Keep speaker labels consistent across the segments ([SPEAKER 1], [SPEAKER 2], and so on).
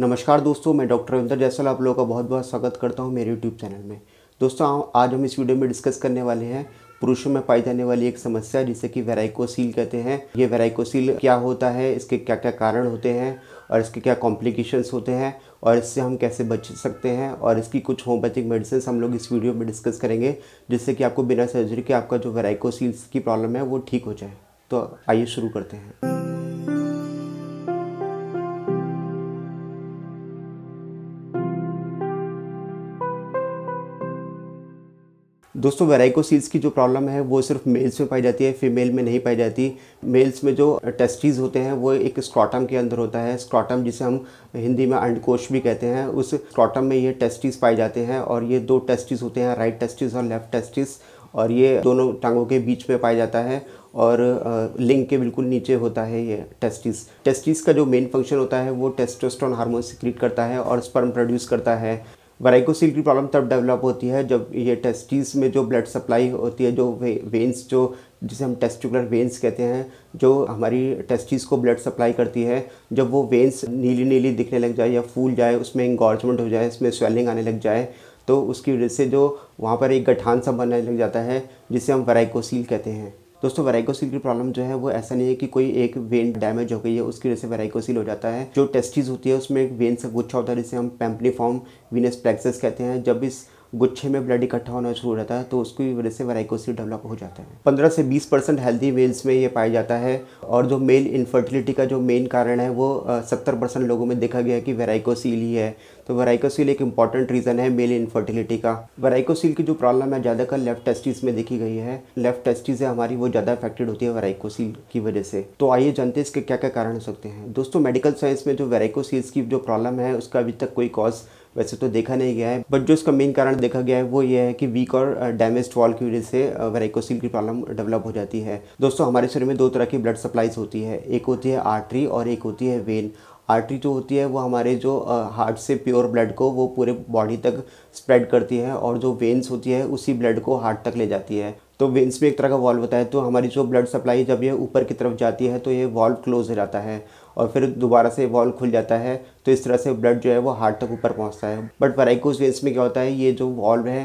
[SPEAKER 1] नमस्कार दोस्तों मैं डॉक्टर रविंदर जैसल आप लोगों का बहुत बहुत स्वागत करता हूं मेरे यूट्यूब चैनल में दोस्तों आज हम इस वीडियो में डिस्कस करने वाले हैं पुरुषों में पाई जाने वाली एक समस्या जिसे कि वेराइकोसील कहते हैं ये वेराइकोसील क्या होता है इसके क्या क्या कारण होते हैं और इसके क्या कॉम्प्लिकेशंस होते हैं और इससे हम कैसे बच सकते हैं और इसकी कुछ होम्योपैथिक मेडिसिन हम लोग इस वीडियो में डिस्कस करेंगे जिससे कि आपको बिना सर्जरी के आपका जो वेराइकोसील्स की प्रॉब्लम है वो ठीक हो जाए तो आइए शुरू करते हैं दोस्तों वेराइकोसील्स की जो प्रॉब्लम है वो सिर्फ मेल्स में पाई जाती है फीमेल में नहीं पाई जाती मेल्स में जो टेस्टीज होते हैं वो एक स्क्रॉटम के अंदर होता है स्क्रॉटम जिसे हम हिंदी में अंडकोश भी कहते हैं उस स्क्रॉटम में ये टेस्टीज पाए जाते हैं और ये दो टेस्टीज होते हैं राइट टेस्टिस और लेफ्ट टेस्टिस और ये दोनों टांगों के बीच में पाया जाता है और लिंग के बिल्कुल नीचे होता है ये टेस्टिस टेस्टिस का जो मेन फंक्शन होता है वो टेस्टोस्टेरोन हार्मोन सिक्रीट करता है और स्पर्म प्रोड्यूस करता है वराइकोसील की प्रॉब्लम तब डेवलप होती है जब ये टेस्टिस में जो ब्लड सप्लाई होती है जो वे, वेन्स जो जिसे हम टेस्टिकुलर वेन्स कहते हैं जो हमारी टेस्टिस को ब्लड सप्लाई करती है जब वो वेन्स नीली नीली दिखने लग जाए या फूल जाए उसमें इंगॉर्जमेंट हो जाए उसमें स्वेलिंग आने लग जाए तो उसकी वजह से जो वहाँ पर एक गठान सा बनने लग जाता है जिसे हम वराइकोसील कहते हैं दोस्तों वेराइकोसिल की प्रॉब्लम जो है वो ऐसा नहीं है कि कोई एक वेन डैमेज हो गई है उसकी वजह से वेराइकोसिल हो जाता है जो टेस्टिस होती है उसमें एक वेन से गुच्छा होता है जिसे हम पैम्पलीफॉर्म वीनस प्लेक्सेस कहते हैं जब इस गुच्छे में ब्लड इकट्ठा होना शुरू हो जाता है तो उसकी वजह से वराइकोसिस डेवलप हो जाता है पंद्रह से बीस परसेंट हेल्दी मेल्स में ये पाया जाता है और जो मेल इन्फर्टिलिटी का जो मेन कारण है वो सत्तर परसेंट लोगों में देखा गया कि वेराइकोसील ही है तो वेराइकोसील एक इंपॉर्टेंट रीज़न है मेल इन्फर्टिलिटी का वेराइकोसील की जो प्रॉब्लम है ज़्यादातर लेफ्ट टेस्टिस में देखी गई है लेफ्ट टेस्टिस है हमारी वो ज़्यादा अफेक्टेड होती है वेराइकोसील की वजह से तो आइए जानते हैं इसके क्या क्या कारण हो सकते हैं दोस्तों मेडिकल साइंस में जो वेराइकोसील्स की जो प्रॉब्लम है उसका अभी तक कोई कॉज वैसे तो देखा नहीं गया है बट जो इसका मेन कारण देखा गया है वो ये है कि वीक और डैमेज वॉल की वजह से वेराइकोसिल की प्रॉब्लम डेवलप हो जाती है दोस्तों हमारे शरीर में दो तरह की ब्लड सप्लाईज होती है एक होती है आर्टरी और एक होती है वेन आर्टरी जो होती है वो हमारे जो हार्ट से प्योर ब्लड को वो पूरे बॉडी तक स्प्रेड करती है और जो वेन्स होती है उसी ब्लड को हार्ट तक ले जाती है तो वेन्स में एक तरह का वॉल्व होता है तो हमारी जो ब्लड सप्लाई जब ये ऊपर की तरफ जाती है तो ये वॉल्व क्लोज हो जाता है और फिर दोबारा से वॉल्व खुल जाता है तो इस तरह से ब्लड जो है वो हार्ट तक ऊपर पहुंचता है बट वराइकोस वेंस में क्या होता है ये जो वॉल्व है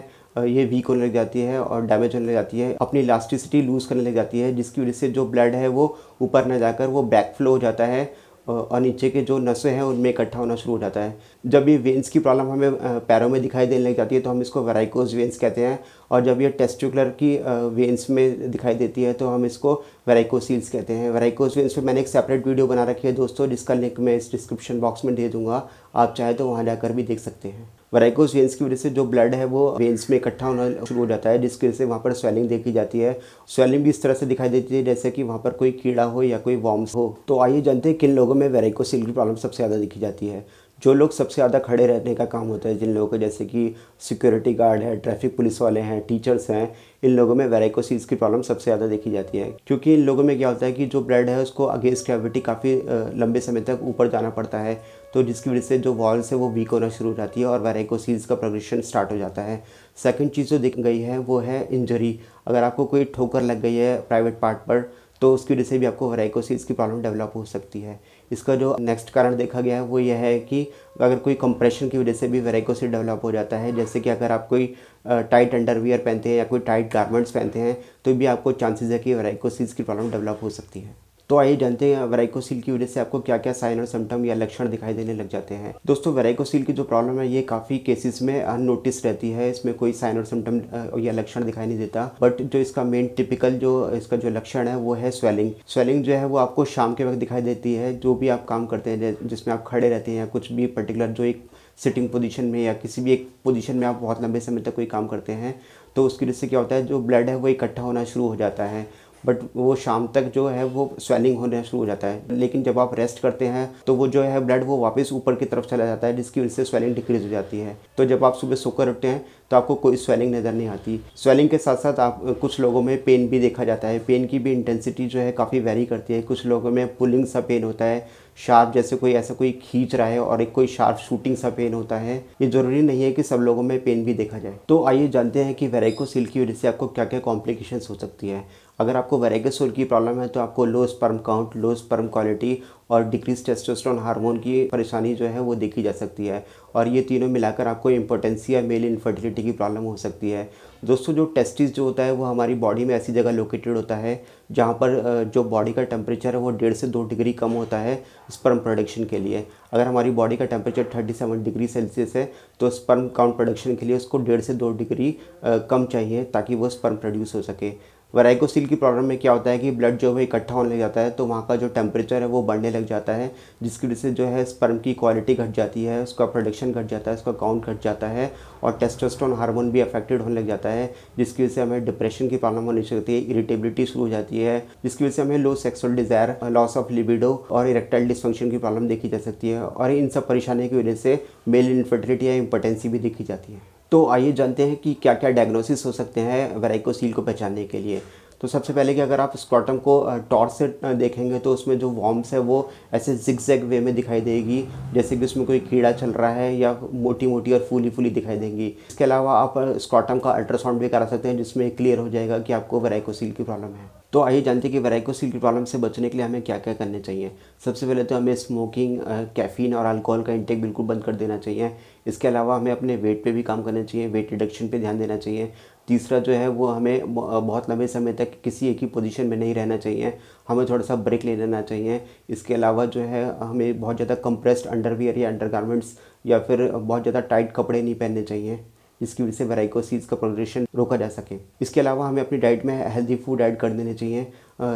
[SPEAKER 1] ये वीक होने लग जाती है और डैमेज होने लग जाती है अपनी इलास्टिसिटी लूज़ करने लग जाती है जिसकी वजह से जो ब्लड है वो ऊपर ना जाकर वो बैक फ्लो हो जाता है और नीचे के जो नसें हैं उनमें इकट्ठा होना शुरू हो जाता है जब ये वेंस की प्रॉब्लम हमें पैरों में दिखाई देने लग जाती है तो हम इसको वेराइकोज वेंस कहते हैं और जब ये टेस्टिकुलर की वेंस में दिखाई देती है तो हम इसको वेराइकोसील्स कहते हैं वेराइकोज वेंस पे मैंने एक सेपरेट वीडियो बना रखी है दोस्तों जिसका लिंक मैं इस डिस्क्रिप्शन बॉक्स में दे दूँगा आप चाहे तो वहाँ जाकर भी देख सकते हैं वराइकोस वेंस की वजह से जो ब्लड है वो वेंस में इकट्ठा होना शुरू हो जाता है जिसकी वजह से वहाँ पर स्वेलिंग देखी जाती है स्वेलिंग भी इस तरह से दिखाई देती है जैसे कि वहाँ पर कोई कीड़ा हो या कोई वॉम्स हो तो आइए जानते हैं किन लोगों में वेराइकोसिल की प्रॉब्लम सबसे ज़्यादा दिखी जाती है जो लोग सबसे ज़्यादा खड़े रहने का काम होता है जिन लोगों को जैसे कि सिक्योरिटी गार्ड है ट्रैफिक पुलिस वाले हैं टीचर्स हैं इन लोगों में वेराइकोसिस की प्रॉब्लम सबसे ज़्यादा देखी जाती है क्योंकि इन लोगों में क्या होता है कि जो ब्लड है उसको अगेंस्ट ग्रेविटी काफ़ी लंबे समय तक ऊपर जाना पड़ता है तो जिसकी वजह से जो वॉल्स है वो वीक होना शुरू हो जाती है और वेराइकोसीज का प्रोग्रेशन स्टार्ट हो जाता है सेकंड चीज़ जो देख गई है वो है इंजरी अगर आपको कोई ठोकर लग गई है प्राइवेट पार्ट पर तो उसकी वजह से भी आपको वेराइकोसीज की प्रॉब्लम डेवलप हो सकती है इसका जो नेक्स्ट कारण देखा गया है वो यह है कि अगर कोई कंप्रेशन की वजह से भी वेराइकोसिस डेवलप हो जाता है जैसे कि अगर आप कोई टाइट अंडरवियर पहनते हैं या कोई टाइट गारमेंट्स पहनते हैं तो भी आपको चांसेस है कि वेराइकोसिस की प्रॉब्लम डेवलप हो सकती है तो आइए जानते हैं वेराइकोसिल की वजह से आपको क्या क्या साइन और सिम्टम या लक्षण दिखाई देने लग जाते हैं दोस्तों वेराइकोसिल की जो प्रॉब्लम है ये काफ़ी केसेस में अननोटिस रहती है इसमें कोई साइन और सिम्टम या लक्षण दिखाई नहीं देता बट जो इसका मेन टिपिकल जो इसका जो लक्षण है वो है स्वेलिंग स्वेलिंग जो है वो आपको शाम के वक्त दिखाई देती है जो भी आप काम करते हैं जिसमें आप खड़े रहते हैं कुछ भी पर्टिकुलर जो एक सिटिंग पोजीशन में या किसी भी एक पोजीशन में आप बहुत लंबे समय तक कोई काम करते हैं तो उसकी वजह से क्या होता है जो ब्लड है वो इकट्ठा होना शुरू हो जाता है बट वो शाम तक जो है वो स्वेलिंग होने शुरू हो जाता है लेकिन जब आप रेस्ट करते हैं तो वो जो है ब्लड वो वापस ऊपर की तरफ चला जाता है जिसकी वजह से स्वेलिंग डिक्रीज हो जाती है तो जब आप सुबह सोकर उठते हैं तो आपको कोई स्वेलिंग नज़र नहीं आती स्वेलिंग के साथ साथ आप कुछ लोगों में पेन भी देखा जाता है पेन की भी इंटेंसिटी जो है काफ़ी वेरी करती है कुछ लोगों में पुलिंग सा पेन होता है शार्प जैसे कोई ऐसा कोई खींच रहा है और एक कोई शार्प शूटिंग सा पेन होता है ये ज़रूरी नहीं है कि सब लोगों में पेन भी देखा जाए तो आइए जानते हैं कि वेराइकोसिल की वजह से आपको क्या क्या कॉम्प्लिकेशंस हो सकती है अगर आपको वेरेगसोर की प्रॉब्लम है तो आपको low sperm count low sperm quality और डिक्रीज टेस्टोस्टेरोन हार्मोन की परेशानी जो है वो देखी जा सकती है और ये तीनों मिलाकर आपको इम्पोर्टेंसी या मेल इन्फर्टिलिटी की प्रॉब्लम हो सकती है दोस्तों जो टेस्टिस जो होता है वो हमारी बॉडी में ऐसी जगह लोकेटेड होता है जहाँ पर जो बॉडी का टेम्परेचर है वो डेढ़ से दो डिग्री कम होता है स्पर्म प्रोडक्शन के लिए अगर हमारी बॉडी का temperature thirty seven degree Celsius है तो स्पर्म काउंट प्रोडक्शन के लिए उसको डेढ़ से दो डिग्री कम चाहिए ताकि वो स्पर्म प्रोड्यूस हो सके वराइकोसील की प्रॉब्लम में क्या होता है कि ब्लड जो है इकट्ठा होने लग जाता है तो वहाँ का जो टेम्परेचर है वो बढ़ने लग जाता है जिसकी वजह से जो है स्पर्म की क्वालिटी घट जाती है उसका प्रोडक्शन घट जाता है उसका काउंट घट जाता है और टेस्टोस्टेरोन हार्मोन भी अफेक्टेड होने लग जाता है जिसकी वजह से हमें डिप्रेशन की प्रॉब्लम होने लगती है इरिटेबिलिटी शुरू हो जाती है जिसकी वजह से हमें low sexual desire loss of libido और इरेक्टाइल डिसफंक्शन की प्रॉब्लम देखी जा सकती है और इन सब परेशानियों की वजह से मेल इन्फर्टिलिटी या इम्पोटेंसी भी देखी जाती है तो आइए जानते हैं कि क्या क्या डायग्नोसिस हो सकते हैं वेराइकोसील को पहचानने के लिए तो सबसे पहले कि अगर आप स्क्रॉटम को टॉर्च से देखेंगे तो उसमें जो वॉम्स है वो ऐसे जिगजैग वे में दिखाई देगी जैसे कि उसमें कोई कीड़ा चल रहा है या मोटी मोटी और फूली फूली दिखाई देंगी इसके अलावा आप स्क्रॉटम का अल्ट्रासाउंड भी करा सकते हैं जिसमें क्लियर हो जाएगा कि आपको वेराइकोसील की प्रॉब्लम है तो आइए जानते हैं कि वेराइकोसिल की प्रॉब्लम से बचने के लिए हमें क्या क्या करने चाहिए सबसे पहले तो हमें स्मोकिंग कैफ़ीन और अल्कोहल का इंटेक बिल्कुल बंद कर देना चाहिए इसके अलावा हमें अपने वेट पे भी काम करना चाहिए वेट रिडक्शन पे ध्यान देना चाहिए तीसरा जो है वो हमें बहुत लंबे समय तक किसी एक ही पोजीशन में नहीं रहना चाहिए हमें थोड़ा सा ब्रेक ले लेना चाहिए इसके अलावा जो है हमें बहुत ज़्यादा कंप्रेस्ड अंडरवियर या अंडरगारमेंट्स या फिर बहुत ज़्यादा टाइट कपड़े नहीं पहनने चाहिए जिसकी वजह से वेराइकोसीज का प्रोग्रेशन रोका जा सके इसके अलावा हमें अपनी डाइट में हेल्दी फूड ऐड कर देने चाहिए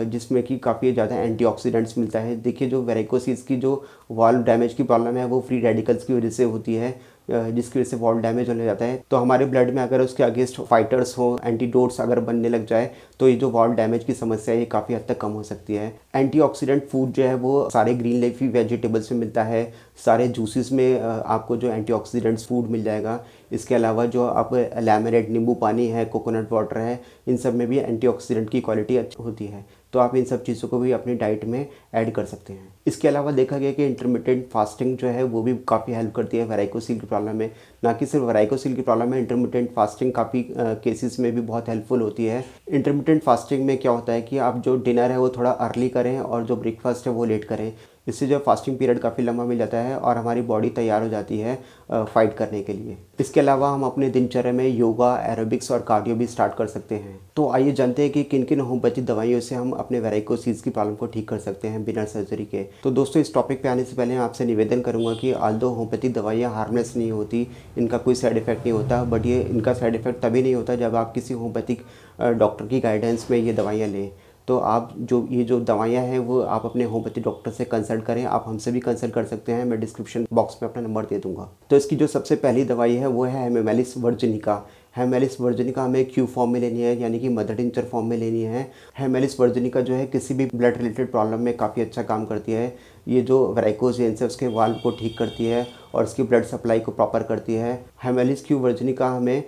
[SPEAKER 1] जिसमें कि काफ़ी ज़्यादा एंटीऑक्सीडेंट्स मिलता है देखिए जो वेराइकोसीज की जो वाल डैमेज की प्रॉब्लम है वो फ्री रेडिकल्स की वजह से होती है जिसकी वजह से वॉल डैमेज होने जाता है तो हमारे ब्लड में अगर उसके अगेंस्ट फाइटर्स हो एंटीडोट्स अगर बनने लग जाए तो ये जो वॉल डैमेज की समस्या है ये काफ़ी हद तक कम हो सकती है एंटीऑक्सीडेंट फूड जो है वो सारे ग्रीन लेफी वेजिटेबल्स में मिलता है सारे जूसेस में आपको जो एंटीऑक्सीडेंट्स फूड मिल जाएगा इसके अलावा जो आप लैमिनेट नींबू पानी है कोकोनट वाटर है इन सब में भी एंटीऑक्सीडेंट की क्वालिटी अच्छी होती है तो आप इन सब चीज़ों को भी अपनी डाइट में ऐड कर सकते हैं इसके अलावा देखा गया कि इंटरमीडियट फास्टिंग जो है वो भी काफ़ी हेल्प करती है वेराइकोसिल की प्रॉब्लम में ना कि सिर्फ वेराइकोसिल की प्रॉब्लम है इंटरमीडियट फास्टिंग काफ़ी केसेस में भी बहुत हेल्पफुल होती है इंटरमीडियट फास्टिंग में क्या होता है कि आप जो डिनर है वो थोड़ा अर्ली करें और जो ब्रेकफास्ट है वो लेट करें इससे जो फास्टिंग पीरियड काफ़ी लंबा मिल जाता है और हमारी बॉडी तैयार हो जाती है फाइट करने के लिए इसके अलावा हम अपने दिनचर्या में योगा एरोबिक्स और कार्डियो भी स्टार्ट कर सकते हैं तो आइए जानते हैं कि किन किन होमोपैथिक दवाइयों से हम अपने वेराइकोसीज की प्रॉब्लम को ठीक कर सकते हैं बिना सर्जरी के तो दोस्तों इस टॉपिक पे आने से पहले मैं आपसे निवेदन करूंगा कि आल दो होम्योपैथिक दवाइयाँ हार्मलेस नहीं होती इनका कोई साइड इफेक्ट नहीं होता बट ये इनका साइड इफेक्ट तभी नहीं होता जब आप किसी होमोपैथिक डॉक्टर की गाइडेंस में ये दवाइयाँ लें तो आप जो ये जो दवाइयाँ हैं वो आप अपने होम्योपैथी डॉक्टर से कंसल्ट करें आप हमसे भी कंसल्ट कर सकते हैं मैं डिस्क्रिप्शन बॉक्स में अपना नंबर दे दूँगा तो इसकी जो सबसे पहली दवाई है वो है हेमेमेलिस वर्जनिका हेमेलिस वर्जनिका हमें क्यू फॉर्म में लेनी है यानी कि मदर टिंचर फॉर्म में लेनी है हेमेलिस वर्जनिका जो है किसी भी ब्लड रिलेटेड प्रॉब्लम में काफ़ी अच्छा काम करती है ये जो वेराइकोजेंस है उसके वाल्व को ठीक करती है और इसकी ब्लड सप्लाई को प्रॉपर करती है हेमेलिस क्यू वर्जनी का हमें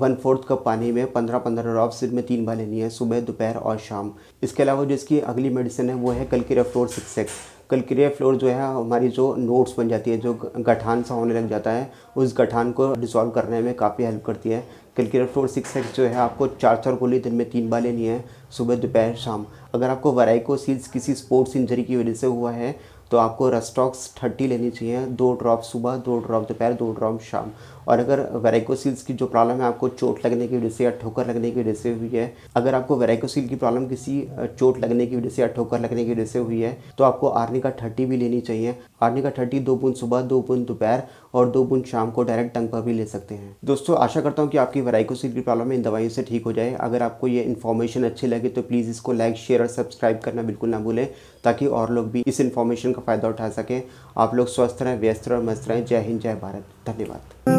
[SPEAKER 1] वन फोर्थ कप पानी में पंद्रह पंद्रह ड्रॉप सिर में तीन बार लेनी है सुबह दोपहर और शाम इसके अलावा जो इसकी अगली मेडिसिन है वो है कलकिरा फ्लोर सिक्स एक्स कलक्रिया फ्लोर जो है हमारी जो नोट्स बन जाती है जो गठान सा होने लग जाता है उस गठान को डिसॉल्व करने में काफ़ी हेल्प करती है कलक्रिया फ्लोर सिक्स एक्स जो है आपको चार चार गोली दिन में तीन बार लेनी है सुबह दोपहर शाम अगर आपको वराइको सीज किसी स्पोर्ट्स इंजरी की वजह से हुआ है तो आपको रस्टॉक्स थर्टी लेनी चाहिए दो ड्रॉप सुबह दो ड्रॉप दोपहर दो ड्रॉप शाम और अगर वेराइकोसिल्स की जो प्रॉब्लम है आपको चोट लगने की वजह से या ठोकर लगने की वजह से हुई है अगर आपको वेराइकोसिल की प्रॉब्लम किसी चोट लगने की वजह से या ठोकर लगने की वजह से हुई है तो आपको आर्नी का थर्टी भी लेनी चाहिए आर्नी का थर्टी दो बूंद सुबह दो बूंद दोपहर और दो बूंद शाम को डायरेक्ट टंग पर भी ले सकते हैं दोस्तों आशा करता हूँ कि आपकी वेराइकोसिल की प्रॉब्लम इन दवाइयों से ठीक हो जाए अगर आपको ये इन्फॉर्मेशन अच्छी लगे तो प्लीज़ इसको लाइक शेयर और सब्सक्राइब करना बिल्कुल ना भूलें ताकि और लोग भी इस इन्फॉर्मेशन का फ़ायदा उठा सकें आप लोग स्वस्थ रहें व्यस्त रहें मस्त रहें जय हिंद जय भारत धन्यवाद